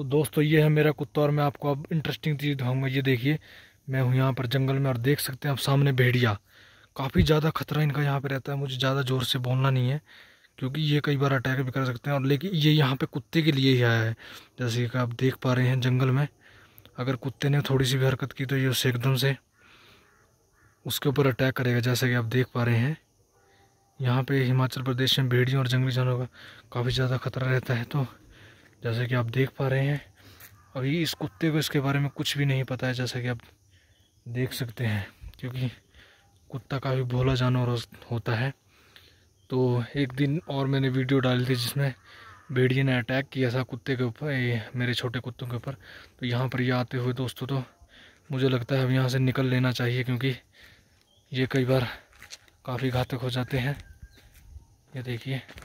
तो दोस्तों ये है मेरा कुत्ता और मैं आपको अब इंटरेस्टिंग चीज़ दिखाऊंगा ये देखिए मैं हूँ यहाँ पर जंगल में और देख सकते हैं आप सामने भेड़िया काफ़ी ज़्यादा खतरा इनका यहाँ पे रहता है मुझे ज़्यादा ज़ोर से बोलना नहीं है क्योंकि ये कई बार अटैक भी कर सकते हैं और लेकिन ये यहाँ पर कुत्ते के लिए ही आया है जैसे कि आप देख पा रहे हैं जंगल में अगर कुत्ते ने थोड़ी सी भी हरकत की तो ये उससे एकदम से उसके ऊपर अटैक करेगा जैसा कि आप देख पा रहे हैं यहाँ पे हिमाचल प्रदेश में भेड़ियों और जंगली जानवरों का काफ़ी ज़्यादा खतरा रहता है तो जैसे कि आप देख पा रहे हैं अभी इस कुत्ते को इसके बारे में कुछ भी नहीं पता है जैसा कि आप देख सकते हैं क्योंकि कुत्ता काफ़ी भोला जानवर होता है तो एक दिन और मैंने वीडियो डाली थी जिसमें भेड़िए ने अटैक किया था कुत्ते के ऊपर मेरे छोटे कुत्तों के ऊपर तो यहाँ पर ये आते हुए दोस्तों तो मुझे लगता है अब यहाँ से निकल लेना चाहिए क्योंकि ये कई बार काफ़ी घातक हो जाते हैं ये देखिए